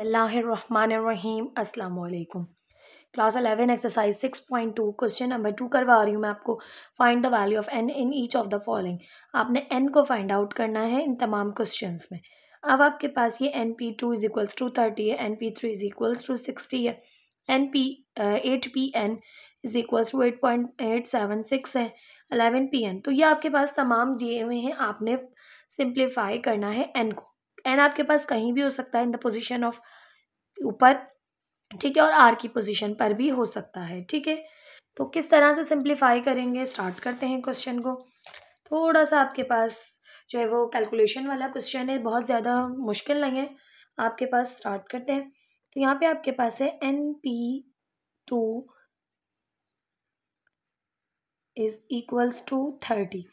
बसमीम अल्लाम class eleven exercise six point two question number two करवा रही हूँ मैं आपको find the value of n in each of the following आपने एन को फाइंड आउट करना है इन तमाम क्वेश्चन में अब आपके पास ये n P two is equals to thirty है n P three is equals to sixty है n P eight P n is equals to eight point eight seven six है अलेवन पी एन तो ये आपके पास तमाम दिए हुए हैं आपने सिंप्लीफाई करना है एन को एन आपके पास कहीं भी हो सकता है इन द पोजिशन ऑफ ऊपर ठीक है और आर की पोजिशन पर भी हो सकता है ठीक है तो किस तरह से सिंप्लीफाई करेंगे स्टार्ट करते हैं क्वेश्चन को थोड़ा सा आपके पास जो है वो कैलकुलेशन वाला क्वेश्चन है बहुत ज़्यादा मुश्किल नहीं है आपके पास स्टार्ट करते हैं तो यहाँ पे आपके पास है n P two is equals to thirty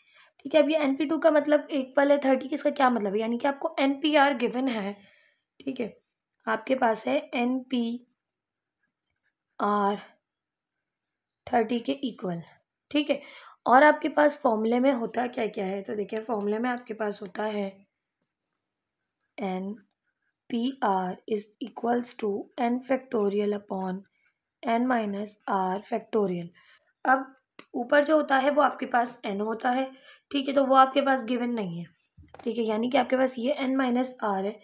ठीक है अब ये एन पी टू का मतलब एक पल है थर्टी किसका क्या मतलब है यानी कि आपको एन पी आर गिवन है ठीक है आपके पास है एन पी आर थर्टी के इक्वल ठीक है और आपके पास फॉर्मूले में होता क्या क्या है तो देखिए फॉर्मूले में आपके पास होता है n P r is equals to n factorial upon n minus r factorial अब ऊपर जो होता है वो आपके पास एन होता है ठीक है तो वो आपके पास गिवन नहीं है ठीक है यानी कि आपके पास ये एन माइनस आर है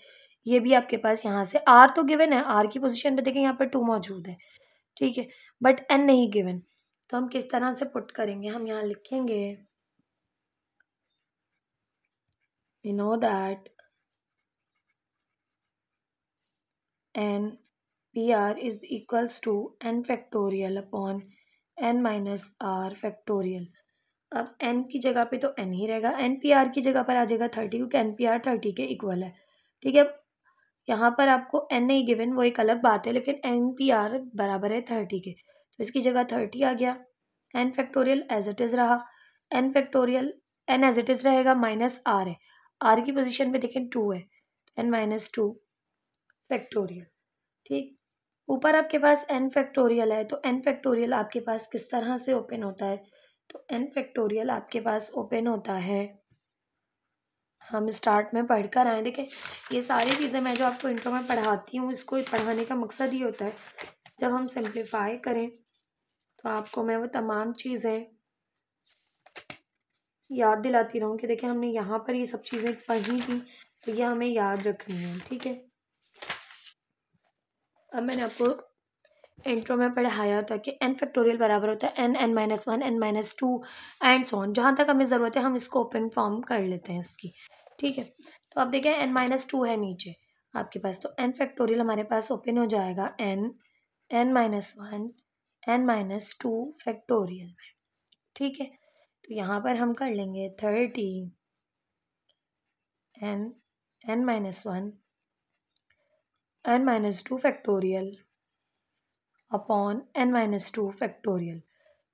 ये भी आपके पास यहाँ से आर तो गिवन है आर की पोजिशन पर देखें यहाँ पर टू मौजूद है ठीक है बट एन नहीं गिवन तो हम किस तरह से पुट करेंगे हम यहाँ लिखेंगे you know that n P r is equals to n factorial upon n minus r factorial अब एन की जगह पे तो एन ही रहेगा एन पी आर की जगह पर आ जाएगा थर्टी क्योंकि एन पी आर थर्टी के इक्वल है ठीक है यहाँ पर आपको एन नहीं गिवन वो एक अलग बात है लेकिन एन पी आर बराबर है थर्टी के तो इसकी जगह थर्टी आ गया n factorial as it is रहा n factorial n as it is रहेगा माइनस आर है आर की पोजीशन पर देखें टू है एन माइनस टू फैक्टोरियल ठीक ऊपर आपके पास एन फैक्टोरियल है तो एन फैक्टोरियल आपके पास किस तरह से ओपन होता है तो एन फैक्टोरियल आपके पास ओपन होता है हम स्टार्ट में पढ़कर कर आए देखें ये सारी चीज़ें मैं जो आपको इंट्रो में पढ़ाती हूँ इसको पढ़ाने का मकसद ही होता है जब हम सिंप्लीफाई करें तो आपको मैं वो तमाम चीज़ें याद दिलाती रहूँ कि देखिए हमने यहाँ पर ये सब चीज़ें पढ़ी थी तो ये हमें याद रखनी है ठीक है अब मैंने आपको इंट्रो में पढ़ाया था कि एन फैक्टोरियल बराबर होता है n n minus one n minus two and so on जहाँ तक हमें ज़रूरत है हम इसको ओपन फॉर्म कर लेते हैं इसकी ठीक है तो आप देखें एन माइनस टू है नीचे आपके पास तो एन फैक्टोरियल हमारे पास ओपन हो जाएगा n n minus one n minus two factorial में ठीक है तो यहाँ पर हम कर लेंगे thirty n n minus one n minus two factorial upon n minus two factorial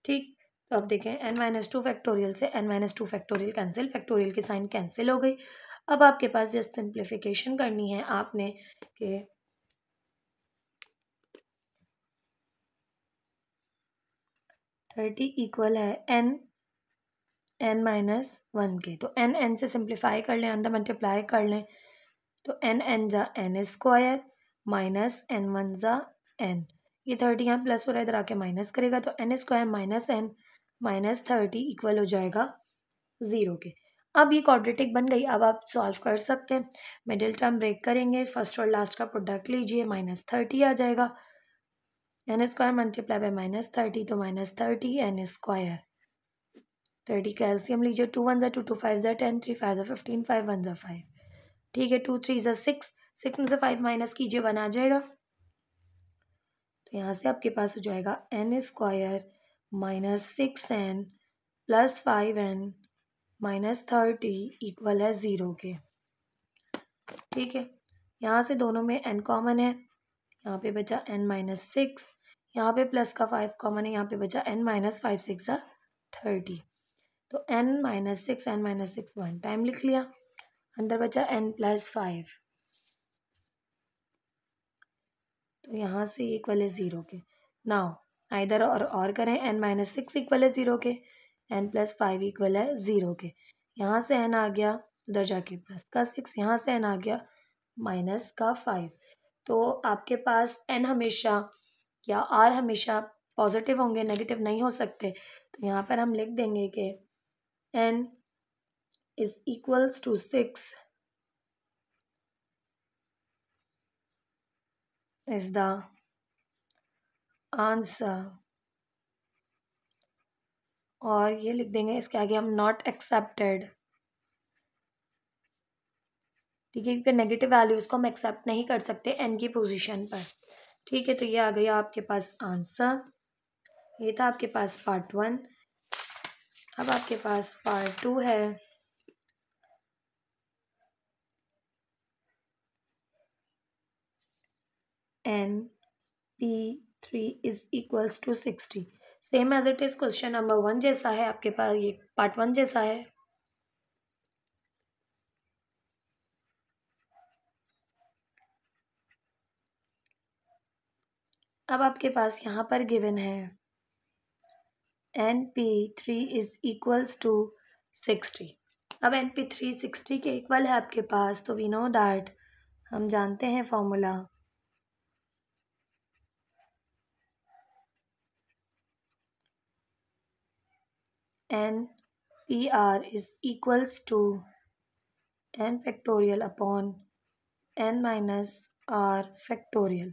ठीक तो अब देखें एन माइनस टू फैक्टोरियल से n minus two factorial cancel factorial की साइन कैंसिल हो गई अब आपके पास जस्ट सिंप्लीफिकेशन करनी है आपने के थर्टी इक्वल है एन एन माइनस वन के तो एन एन से सिंप्लीफाई कर लें अंदर मल्टीप्लाई कर लें तो एन एन जा n square minus n one जा एन ये थर्टी यहाँ प्लस हो रहा है इधर आके माइनस करेगा तो n square minus n minus thirty equal हो जाएगा ज़ीरो के अब ये क्वाड्रेटिक बन गई अब आप सॉल्व कर सकते हैं मिडिल टर्म ब्रेक करेंगे फर्स्ट और लास्ट का प्रोडक्ट लीजिए माइनस थर्टी आ जाएगा n square multiply by minus thirty तो minus thirty n square thirty कैल्सियम लीजिए टू वन जै टू टू फाइव जै टेन थ्री फाइव जै फिफ्टीन फाइव वन जै फाइव ठीक है टू थ्री जै सिक्स सिक्स में से फाइव माइनस कीजिए वन आ जाएगा तो यहाँ से आपके पास हो जाएगा n square minus six n plus five n minus thirty equal है ज़ीरो के ठीक है यहाँ से दोनों में एन कॉमन है यहाँ पे बचा एन माइनस सिक्स यहाँ पे प्लस का फाइव कॉमन है यहाँ पे बचा n minus five six thirty तो n minus six n minus six one time लिख लिया अंदर बचा एन प्लस फाइव तो यहाँ से इक्वल है ज़ीरो के नाउ इधर और और करें एन माइनस सिक्स इक्वल है ज़ीरो के एन प्लस फाइव इक्वल है ज़ीरो के यहाँ से एन आ गया उधर जाके प्लस का सिक्स यहाँ से एन आ गया माइनस का फाइव तो आपके पास एन हमेशा या आर हमेशा पॉजिटिव होंगे नेगेटिव नहीं हो सकते तो यहाँ पर हम लिख देंगे कि n is equals to six is the answer और ये लिख देंगे इसके आगे हम नॉट एक्सेप्टेड ठीक है क्योंकि नेगेटिव वैल्यूज़ को हम एक्सेप्ट नहीं कर सकते एन की पोजीशन पर ठीक है तो ये आ गया आपके पास आंसर ये था आपके पास पार्ट वन अब आपके पास पार्ट टू है n P three is equals to sixty same as it is question number one जैसा है आपके पास ये पार्ट वन जैसा है अब आपके पास यहाँ पर गिवन है n P three is equals to sixty अब एन पी थ्री सिक्सटी के इक्वल है आपके पास तो वी नो दैट हम जानते हैं formula n r is equals to n factorial upon n minus r factorial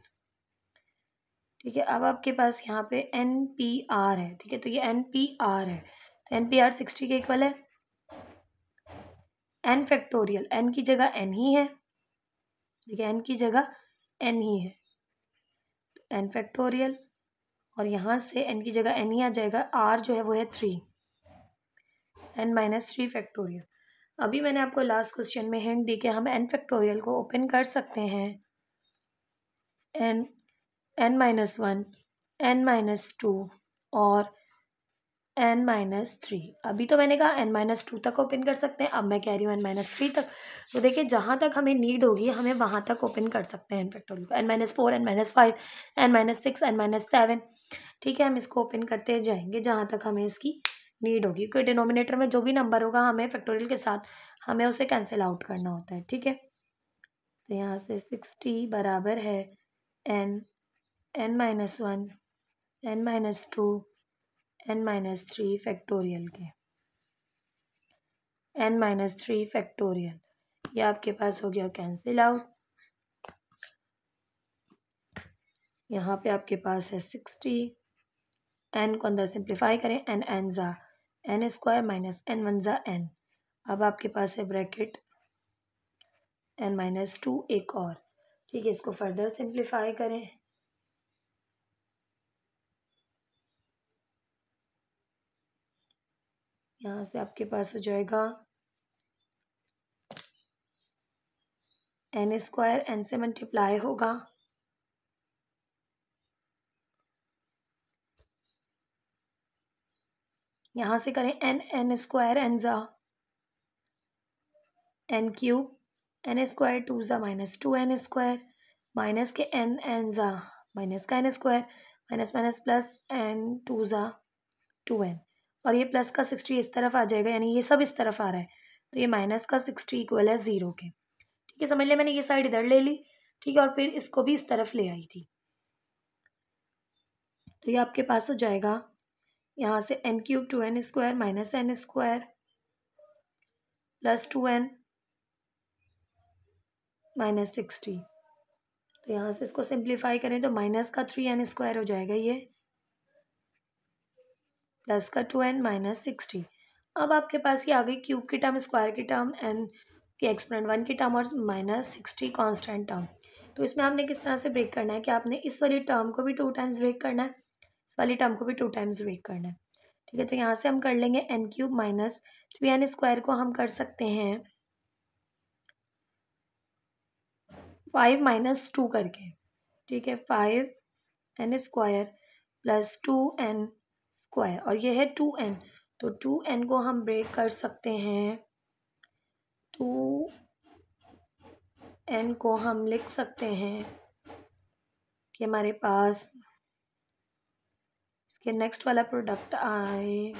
ठीक है अब आपके पास यहाँ पे एन पी आर है ठीक है तो ये एन पी आर है तो एन पी आर सिक्सटी के इक्वल है एन फैक्टोरियल एन की जगह एन ही है ठीक है एन की जगह एन ही है तो एन फैक्टोरियल और यहाँ से एन की जगह एन ही आ जाएगा आर जो है वो है three n minus three factorial अभी मैंने आपको लास्ट क्वेश्चन में हिंट दी कि हम एन फैक्टोरियल को ओपन कर सकते हैं n n minus one n minus two और एन माइनस थ्री अभी तो मैंने कहा एन माइनस टू तक ओपन कर सकते हैं अब मैं कह रही हूँ एन माइनस थ्री तक तो देखिए जहाँ तक हमें नीड होगी हमें वहाँ तक ओपन कर सकते हैं एन फैक्टोरियल को n minus four n minus five n minus six n minus seven ठीक है हम इसको ओपन करते जाएंगे जहाँ तक हमें इसकी नीड होगी क्योंकि डिनोमिनेटर में जो भी नंबर होगा हमें फैक्टोरियल के साथ हमें उसे कैंसिल आउट करना होता है ठीक है तो यहाँ से सिक्सटी बराबर है n n minus one n minus two n minus three factorial के एन माइनस थ्री फैक्टोरियल ये आपके पास हो गया कैंसिल आउट यहाँ पे आपके पास है सिक्सटी एन को अंदर सिंप्लीफाई करें एन एन ज़ा n square minus n one ज़ा एन अब आपके पास है ब्रैकेट एन माइनस टू एक और ठीक है इसको फर्दर सिंप्लीफाई करें यहाँ से आपके पास हो जाएगा एन स्क्वायर एन से मल्टीप्लाई होगा यहाँ से करें एन एन स्क्वायर एन ज़ा n cube n square two ज़ा minus two n square minus के एन एन ज़ा माइनस का n square minus minus plus n two ज़ा टू एन और ये प्लस का सिक्सटी इस तरफ आ जाएगा यानी ये सब इस तरफ आ रहा है तो ये माइनस का सिक्सटी इक्वल है ज़ीरो के ठीक है समझ लिया मैंने ये साइड इधर ले ली ठीक है और फिर इसको भी इस तरफ ले आई थी तो ये आपके पास हो जाएगा यहाँ से n cube two n square minus n square plus two n minus sixty तो यहाँ से इसको सिंप्लीफाई करें तो माइनस का थ्री एन स्क्वायर हो जाएगा ये प्लस का टू एन माइनस सिक्सटी अब आपके पास ये आ गई क्यूब की टर्म स्क्वायर की टर्म एन की एक्सपोनेंट वन की टर्म और माइनस सिक्सटी कॉन्स्टेंट टर्म तो इसमें आपने किस तरह से ब्रेक करना है कि आपने इस वाली टर्म को भी टू टाइम्स ब्रेक करना है वाली टर्म को भी टू टाइम्स ब्रेक करना है ठीक है तो यहाँ से हम कर लेंगे n cube minus three n square को हम कर सकते हैं फाइव माइनस टू करके ठीक है five n square plus two n square और ये है टू एन तो टू एन को हम ब्रेक कर सकते हैं टू एन को हम लिख सकते हैं कि हमारे पास ये नेक्स्ट वाला प्रोडक्ट आए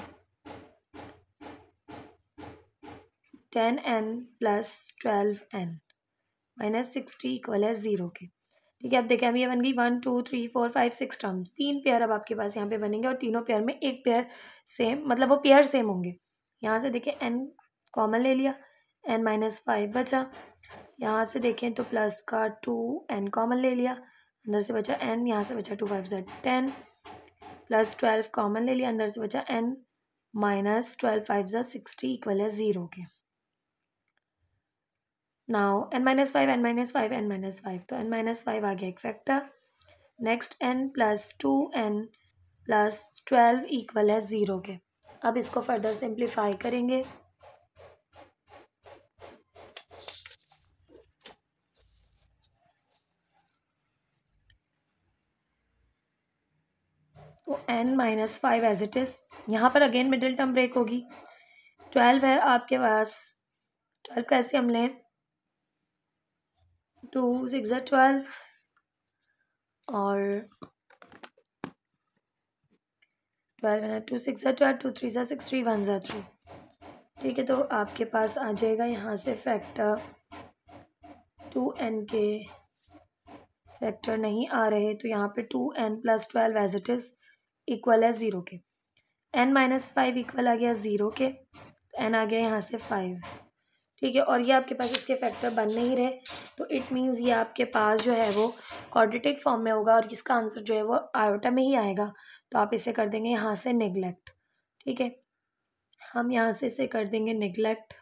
ten n plus twelve n minus sixty equal है ज़ीरो के ठीक है अब देखें अब ये बन गई one two three four five six terms तीन पेयर अब आपके पास यहाँ पे बनेंगे और तीनों पेयर में एक पेयर सेम मतलब वो पेयर सेम होंगे यहाँ से देखें एन कॉमन ले लिया एन माइनस फाइव बचा यहाँ से देखें तो प्लस का टू एन कॉमन ले लिया अंदर से बचा एन यहाँ से बचा two five Z ten plus twelve common ले लिया अंदर से बचा एन माइनस ट्वेल्व फाइव ज़ा सिक्सटी इक्वल है ज़ीरो के now n minus five n minus five n minus five तो एन माइनस फाइव आ गया एक factor next n plus two n plus twelve equal है ज़ीरो के अब इसको फर्दर सिंप्लीफाई करेंगे तो n minus five as it is यहाँ पर अगेन मिडिल टर्म ब्रेक होगी ट्वेल्व है आपके पास ट्वेल्व कैसे हम लें टू सिक्स ट्वेल्व और ट्वेल्व है two six twelve two three सा सिक्स थ्री वन सा थ्री ठीक है तो आपके पास आ जाएगा यहाँ से फैक्टर टू एन के फैक्टर नहीं आ रहे तो यहाँ पे two n plus twelve as it is equal है ज़ीरो के एन माइनस फाइव इक्वल आ गया ज़ीरो के एन आ गया यहाँ से फाइव ठीक है और ये आपके पास इसके फैक्टर बन नहीं रहे तो इट मीन्स ये आपके पास जो है वो क्वाड्रेटिक फॉर्म में होगा और इसका आंसर जो है वो आयोटा में ही आएगा तो आप इसे कर देंगे यहाँ से निगलेक्ट ठीक है हम यहाँ से इसे कर देंगे neglect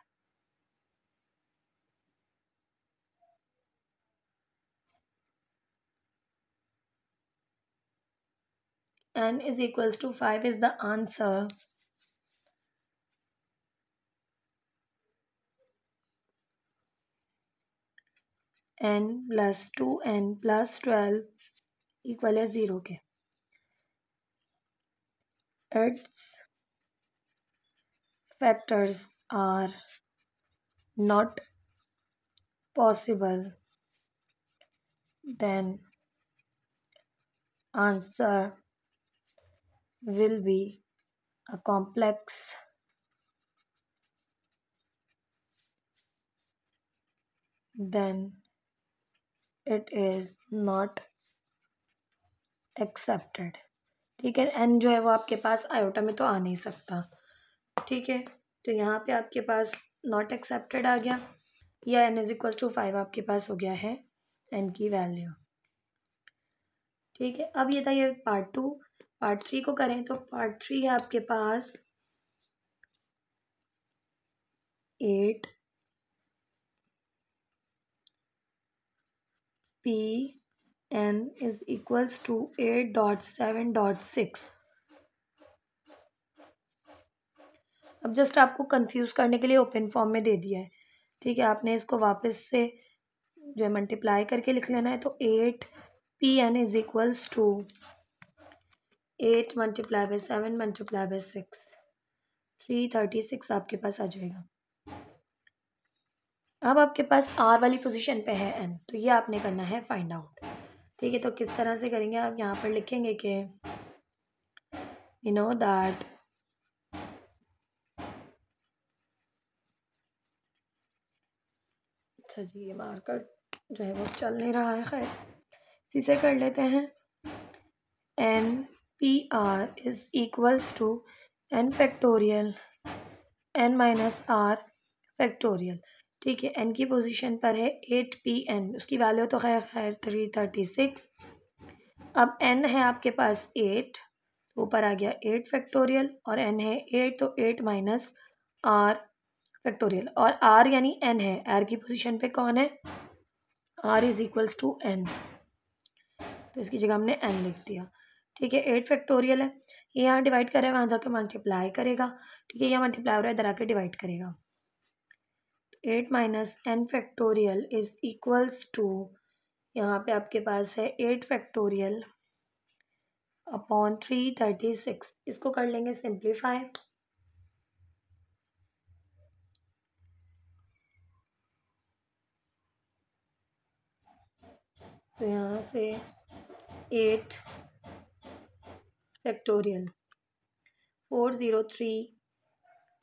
n is equals to 5 is the answer. n plus 2n plus 12 equal है 0 के its factors are not possible then answer will be a complex then it is not accepted ठीक है एन जो है वो आपके पास आयोटा में तो आ नहीं सकता ठीक है तो यहाँ पे आपके पास नॉट एक्सेप्टेड आ गया या n is equal to five आपके पास हो गया है एन की वैल्यू ठीक है अब ये था ये पार्ट टू पार्ट थ्री को करें तो पार्ट थ्री है आपके पास eight P n is equals to eight dot seven dot six अब जस्ट आपको कंफ्यूज करने के लिए ओपन फॉर्म में दे दिया है ठीक है आपने इसको वापस से जो है मल्टीप्लाई करके लिख लेना है तो eight P n is equals to eight multiply by seven multiply by six three thirty six आपके पास आ जाएगा अब आपके पास आर वाली पोजीशन पे है एन तो ये आपने करना है फाइंड आउट ठीक है तो किस तरह से करेंगे आप यहाँ पर लिखेंगे कि यू नो दैट अच्छा जी ये मार्कर जो है वो चल नहीं रहा है खैर इसी से कर लेते हैं n P r is equals to n factorial n minus r factorial ठीक है एन की पोजीशन पर है एट पी एन उसकी वैल्यू तो खैर खैर थ्री थर्टी सिक्स अब एन है आपके पास एट तो ऊपर आ गया एट फैक्टोरियल और एन है एट तो एट माइनस आर फैक्टोरियल और आर यानी एन है आर की पोजीशन पे कौन है r is equals to n तो इसकी जगह हमने एन लिख दिया ठीक है एट फैक्टोरियल है ये यहाँ डिवाइड कर रहा है वहाँ जाके मल्टीप्लाई करेगा ठीक है यहाँ मल्टीप्लाई हो रहा है इधर आके डिवाइड करेगा eight minus ten factorial is equals to यहाँ पे आपके पास है eight factorial upon three thirty six इसको कर लेंगे सिंप्लीफाई तो यहाँ से eight factorial four zero three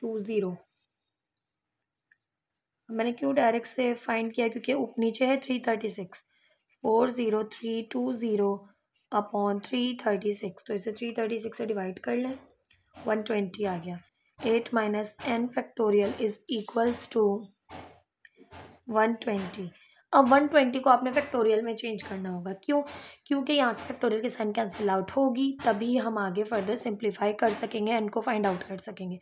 two zero मैंने क्यों डायरेक्ट से फाइंड किया क्योंकि उप नीचे है three thirty six four zero three two zero upon three thirty six तो इसे थ्री थर्टी सिक्स से डिवाइड कर लें वन ट्वेंटी आ गया eight minus n factorial is equals to one twenty अब वन ट्वेंटी को आपने फैक्टोरियल में चेंज करना होगा क्यों क्योंकि यहाँ से फैक्टोरियल की साइन कैंसिल आउट होगी तभी हम आगे फर्दर सिंप्लीफाई कर सकेंगे एंड को फाइंड आउट कर सकेंगे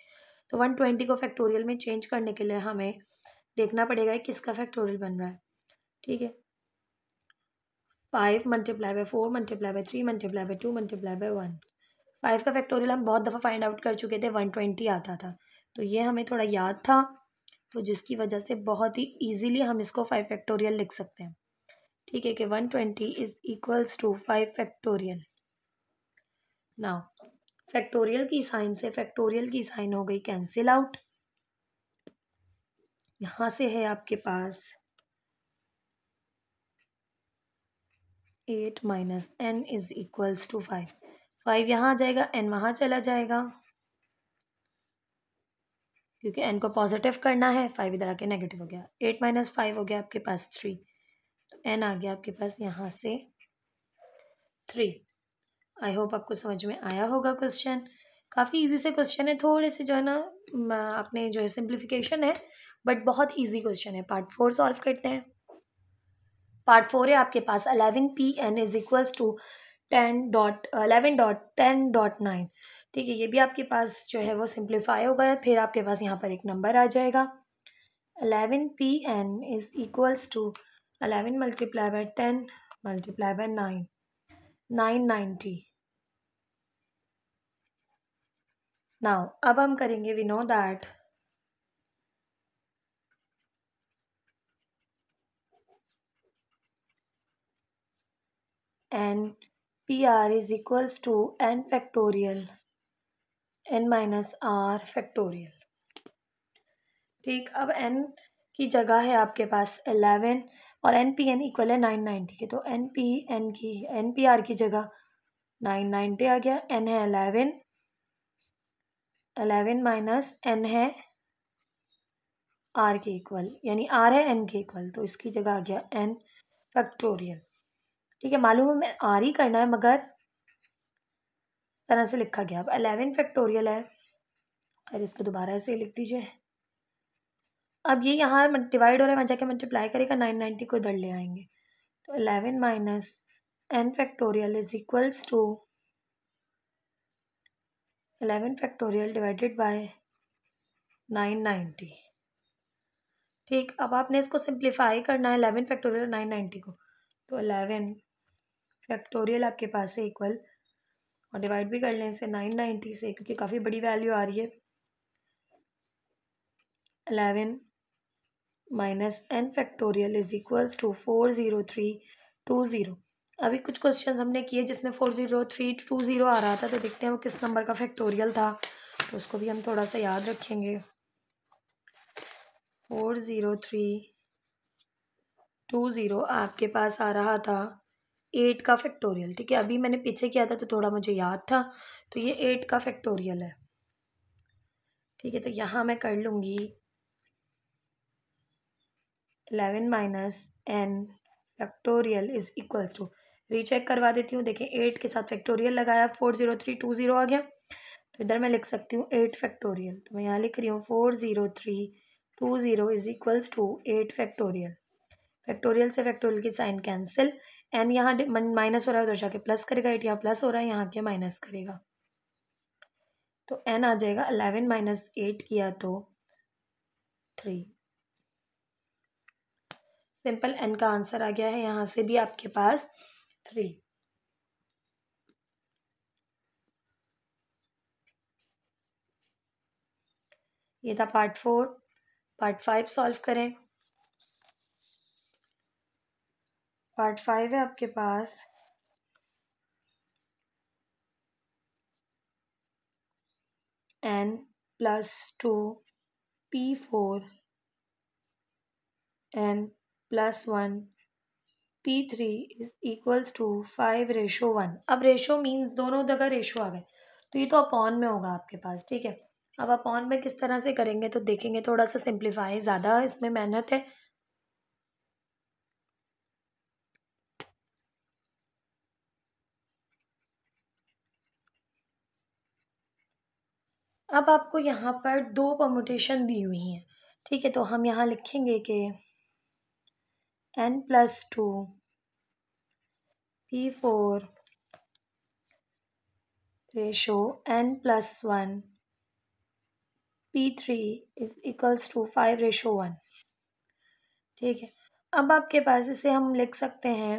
तो वन ट्वेंटी को फैक्टोरियल में चेंज करने के लिए हमें देखना पड़ेगा किसका फैक्टोरियल बन रहा है ठीक है five multiply by four multiply by three multiply by two multiply by one five का फैक्टोरियल हम बहुत दफ़ा फाइंड आउट कर चुके थे वन ट्वेंटी आता था तो ये हमें थोड़ा याद था तो जिसकी वजह से बहुत ही ईजीली हम इसको फाइव फैक्टोरियल लिख सकते हैं ठीक है कि one twenty is equals to five factorial ना फैक्टोरियल की साइन से फैक्टोरियल की साइन हो गई कैंसिल आउट यहाँ से है आपके पास eight minus n is equals to five five यहाँ आ जाएगा एन वहाँ चला जाएगा क्योंकि एन को पॉजिटिव करना है फाइव इधर आके नेगेटिव हो गया एट माइनस फाइव हो गया आपके पास थ्री तो एन आ गया आपके पास यहाँ से थ्री आई होप आपको समझ में आया होगा क्वेश्चन काफ़ी इजी से क्वेश्चन है थोड़े से जो है ना अपने जो है सिंप्लीफिकेशन है बट बहुत इजी क्वेश्चन है पार्ट फोर सॉल्व करते हैं पार्ट फोर है आपके पास eleven P n is equals to ten dot eleven dot ten dot nine ठीक है ये भी आपके पास जो है वो सिंप्लीफाई हो गया फिर आपके पास यहाँ पर एक नंबर आ जाएगा eleven P n is equals to eleven multiply by ten multiply by nine nine ninety now अब हम करेंगे we know that n P r is equals to n factorial n minus r factorial ठीक अब n की जगह है आपके पास एलेवन और एन पी एन इक्वल है नाइन नाइन्टी के तो एन पी एन की एन पी आर की जगह नाइन नाइन्टी आ गया एन है एलेवन एलेवन माइनस एन है आर के इक्वल यानी आर है एन के इक्वल तो इसकी जगह आ गया एन फैक्टोरियल ठीक है मालूम है मैं आर ही करना है मगर तरह से लिखा गया अब अलेवन फैक्टोरियल है और इसको दोबारा से लिख दीजिए अब ये यहाँ डिवाइड हो रहा है वहाँ जाके मल्टीप्लाई करेगा नाइन नाइन्टी को इधर ले आएंगे तो eleven minus n factorial is equals to eleven factorial divided by nine ninety ठीक अब आपने इसको सिंप्लीफाई करना है अलेवन फैक्टोरियल नाइन नाइन्टी को तो अलेवन फैक्टोरियल आपके पास है इक्वल और डिवाइड भी कर लें इसे नाइन नाइन्टी से क्योंकि काफ़ी बड़ी वैल्यू आ रही है eleven minus n factorial is equals to four zero three two zero अभी कुछ क्वेश्चन हमने किए जिसमें four zero three two zero आ रहा था तो देखते हैं वो किस नंबर का फैक्टोरियल था तो उसको भी हम थोड़ा सा याद रखेंगे four zero three two zero आपके पास आ रहा था एट का फैक्टोरियल ठीक है अभी मैंने पीछे किया था तो थोड़ा मुझे याद था तो ये एट का फैक्टोरियल है ठीक है तो यहाँ मैं कर लूँगी eleven minus n factorial is equals to recheck करवा देती हूँ देखें एट के साथ फैक्टोरियल लगाया four zero three two zero आ गया तो इधर मैं लिख सकती हूँ एट फैक्टोरियल तो मैं यहाँ लिख रही हूँ four zero three two zero is equals to eight factorial factorial से फैक्टोरियल की साइन कैंसिल एन यहाँ माइनस हो रहा है उधर जाके प्लस करेगा एट यहाँ प्लस हो रहा है यहाँ के माइनस करेगा तो एन आ जाएगा अलेवन माइनस एट किया तो थ्री सिंपल एन का आंसर आ गया है यहाँ से भी आपके पास थ्री ये था part four part five solve करें पार्ट फाइव है आपके पास n plus two P four n plus one P three is equals to five ratio one अब रेशो मीन्स दोनों जगह रेशो आ गए तो ये तो अपॉन में होगा आपके पास ठीक है अब अपॉन में किस तरह से करेंगे तो देखेंगे थोड़ा सा सिंप्लीफाई ज़्यादा इसमें मेहनत है अब आपको यहाँ पर दो परमोटेशन दी हुई हैं ठीक है तो हम यहाँ लिखेंगे कि n plus two P four ratio n plus one P three is equals to five ratio one ठीक है अब आपके पास इसे हम लिख सकते हैं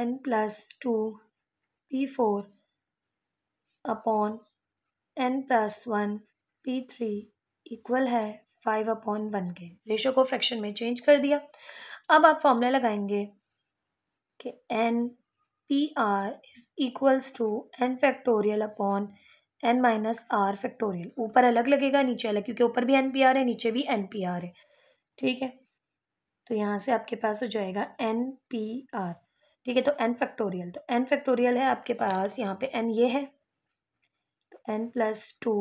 n plus two P four upon n plus one P three equal है फाइव अपॉन वन के रेशो को फ्रैक्शन में चेंज कर दिया अब आप फॉर्मूला लगाएंगे कि n P r is equals to n factorial upon n minus r factorial ऊपर अलग लगेगा नीचे अलग क्योंकि ऊपर भी एन पी आर है नीचे भी एन पी आर है ठीक है तो यहाँ से आपके पास हो जाएगा एन पी आर ठीक है तो एन फैक्टोरियल तो एन फैक्टोरियल है आपके पास यहाँ पे एन ये है n plus two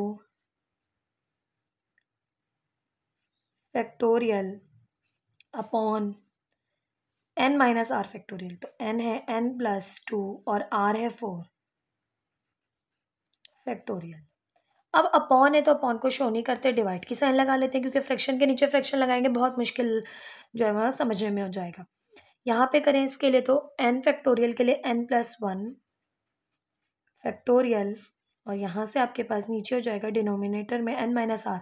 factorial upon n minus r factorial तो एन है एन प्लस टू और आर है फोर फैक्टोरियल अब अपॉन है तो अपॉन को शो नहीं करते डिवाइड की साइन लगा लेते हैं क्योंकि फ्रैक्शन के नीचे फ्रैक्शन लगाएंगे बहुत मुश्किल जो है वह समझने में हो जाएगा यहाँ पे करें इसके लिए तो एन फैक्टोरियल के लिए एन प्लस वन फैक्टोरियल और यहाँ से आपके पास नीचे हो जाएगा डिनोमिनेटर में एन माइनस आर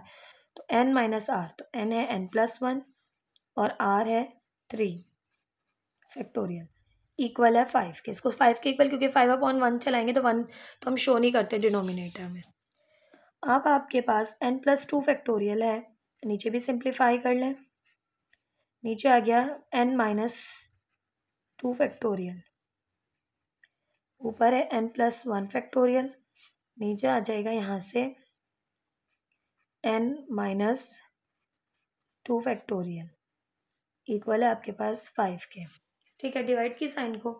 तो एन माइनस आर तो एन है एन प्लस वन और आर है थ्री फैक्टोरियल इक्वल है फाइव के इसको फाइव के इक्वल क्योंकि फाइव अपॉन वन चलाएंगे तो वन तो हम शो नहीं करते डिनोमिनेटर में अब आपके पास एन प्लस टू फैक्टोरियल है नीचे भी सिंप्लीफाई कर लें नीचे आ गया एन माइनस टू फैक्टोरियल ऊपर है एन प्लस वन फैक्टोरियल नीचे आ जाएगा यहाँ से n minus two factorial equal है आपके पास फाइव के ठीक है डिवाइड की साइन को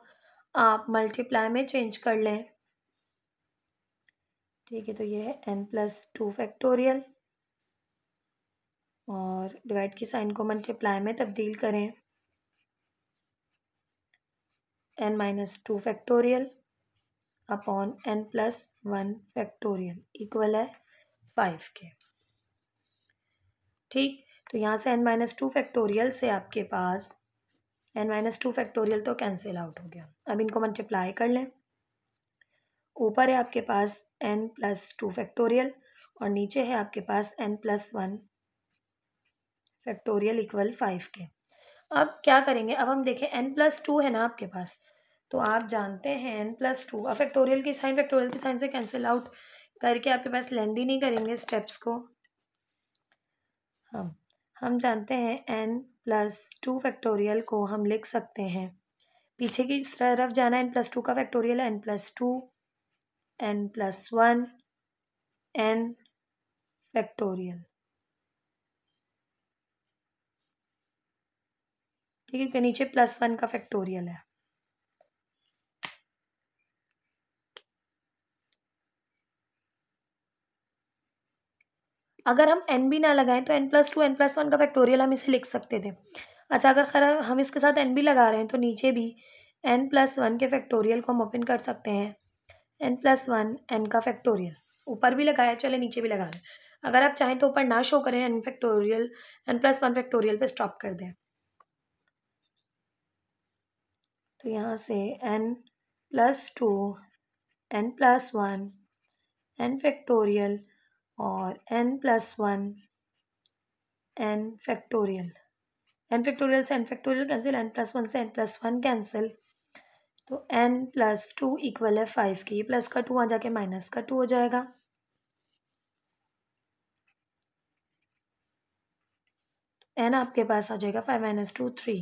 आप मल्टीप्लाई में चेंज कर लें ठीक है तो ये है एन प्लस टू फैक्टोरियल और डिवाइड की साइन को मल्टीप्लाई में तब्दील करें n minus two factorial upon n plus one factorial equal है फाइव के ठीक तो यहाँ से एन माइनस टू फैक्टोरियल से आपके पास एन माइनस टू फैक्टोरियल तो कैंसिल आउट हो गया अब इनको मल्टीप्लाई कर लें ऊपर है आपके पास एन प्लस टू फैक्टोरियल और नीचे है आपके पास n plus one factorial equal five के अब क्या करेंगे अब हम देखें एन प्लस टू है ना आपके पास तो आप जानते हैं एन प्लस टू अब फैक्टोरियल की साइन फैक्टोरियल की साइन से कैंसिल आउट करके आपके पास लेंदी नहीं करेंगे स्टेप्स को हम हाँ, हम जानते हैं एन प्लस टू फैक्टोरियल को हम लिख सकते हैं पीछे की तरफ जाना एन प्लस टू का factorial n plus two n plus one n factorial ठीक है नीचे प्लस वन का फैक्टोरियल है अगर हम एन भी ना लगाएं तो n plus two n plus one का फैक्टोरियल हम इसे लिख सकते थे अच्छा अगर खरा हम इसके साथ एन भी लगा रहे हैं तो नीचे भी एन प्लस वन के फैक्टोरियल को हम ओपन कर सकते हैं एन प्लस वन एन का फैक्टोरियल ऊपर भी लगाया चले नीचे भी लगा लें अगर आप चाहें तो ऊपर ना शो करें n factorial n plus one factorial पर स्टॉप कर दें तो यहाँ से n plus two n plus one n factorial और n plus one n factorial n factorial से n factorial cancel n plus one से एन प्लस वन कैंसिल तो एन प्लस टू इक्वल है फाइव के ये प्लस का to आ जाके minus का टू हो जाएगा एन आपके पास आ जाएगा five minus two three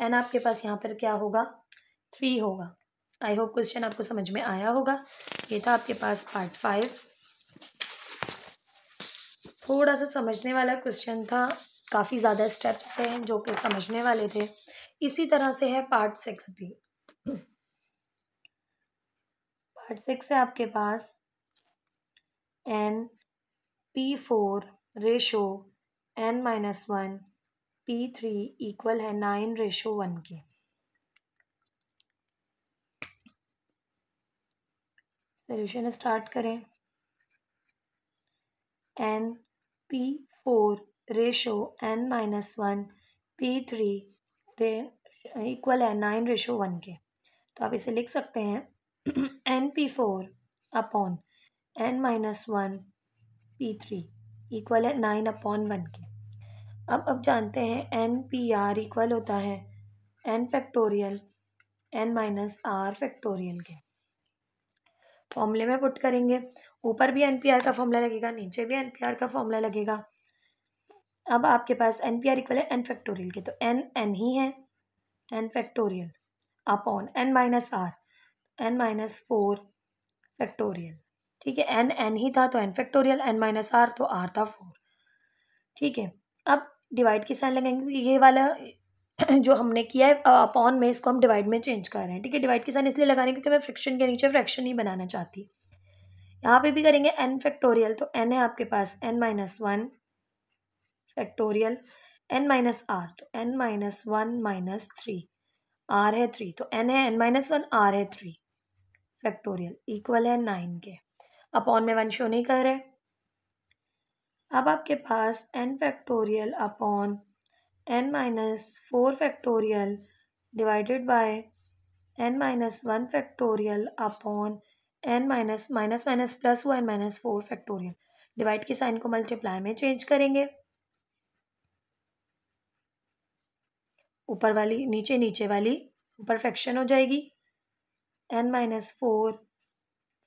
n आपके पास यहाँ पर क्या होगा थ्री होगा आई होप क्वेश्चन आपको समझ में आया होगा ये था आपके पास पार्ट फाइव थोड़ा सा समझने वाला क्वेश्चन था काफ़ी ज़्यादा स्टेप्स थे जो कि समझने वाले थे इसी तरह से है पार्ट सिक्स भी पार्ट सिक्स है आपके पास n p four ratio n minus one P three equal है नाइन रेशो वन के सोल्यूशन स्टार्ट करें n p four ratio n minus one P three equal है नाइन रेशो वन के तो आप इसे लिख सकते हैं n p four upon n minus one P three equal है नाइन अपॉन वन के अब अब जानते हैं एन पी आर इक्वल होता है n factorial n minus r factorial के फॉर्मूले में पुट करेंगे ऊपर भी एन का फॉर्मूला लगेगा नीचे भी एन का फॉर्मूला लगेगा अब आपके पास एन पी आर इक्वल है एन फैक्टोरियल के तो एन एन ही है n factorial upon n minus r n minus four factorial ठीक है एन एन ही था तो n factorial n minus r तो आर था फोर ठीक है अब डिवाइड के साइन लगाएंगे ये वाला जो हमने किया है अपॉन में इसको हम डिवाइड में चेंज कर रहे हैं ठीक है डिवाइड के साथ इसलिए लगा रहे हैं क्योंकि मैं फ्रिक्शन के नीचे फ्रैक्शन ही बनाना चाहती यहाँ पे भी करेंगे एन फैक्टोरियल तो एन है आपके पास n minus one factorial n minus r तो n minus one minus three r है थ्री तो एन है एन माइनस वन आर है थ्री फैक्टोरियल इक्वल है नाइन के अपॉन में वन शो नहीं कर रहे अब आपके पास n factorial upon n minus four factorial divided by n minus one factorial upon n minus minus minus plus one minus four factorial divide के साइन को मल्टीप्लाई में चेंज करेंगे ऊपर वाली नीचे नीचे वाली ऊपर फ्रैक्शन हो जाएगी एन माइनस फोर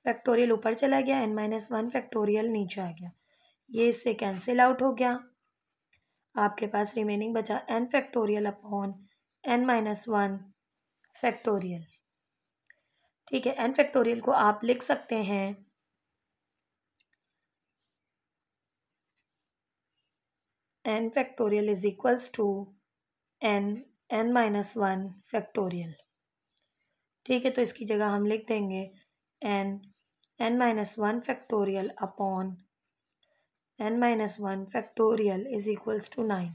फैक्टोरियल ऊपर चला गया एन माइनस वन फैक्टोरियल नीचे आ गया ये इससे कैंसिल आउट हो गया आपके पास रिमेनिंग बचा n factorial upon n minus one factorial ठीक है एन फैक्टोरियल को आप लिख सकते हैं n factorial is equals to n n minus one factorial ठीक है तो इसकी जगह हम लिख देंगे n n minus one factorial upon n minus 1 factorial is equals to 9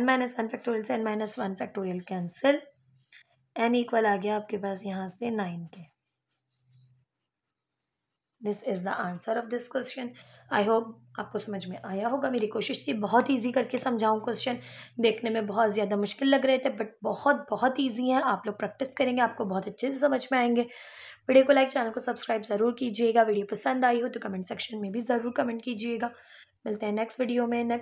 n minus 1 factorial n minus minus 1 factorial cancel n equal आ गया आपके yahan se 9 ke. this is the answer of this question i hope आपको समझ में आया होगा मेरी कोशिश थी बहुत ईजी करके समझाऊं क्वेश्चन देखने में बहुत ज़्यादा मुश्किल लग रहे थे बट बहुत बहुत ईजी है आप लोग प्रैक्टिस करेंगे आपको बहुत अच्छे से समझ में आएंगे वीडियो को लाइक चैनल को सब्सक्राइब ज़रूर कीजिएगा वीडियो पसंद आई हो तो कमेंट सेक्शन में भी ज़रूर कमेंट कीजिएगा मिलते हैं नेक्स्ट वीडियो में नेक्स्ट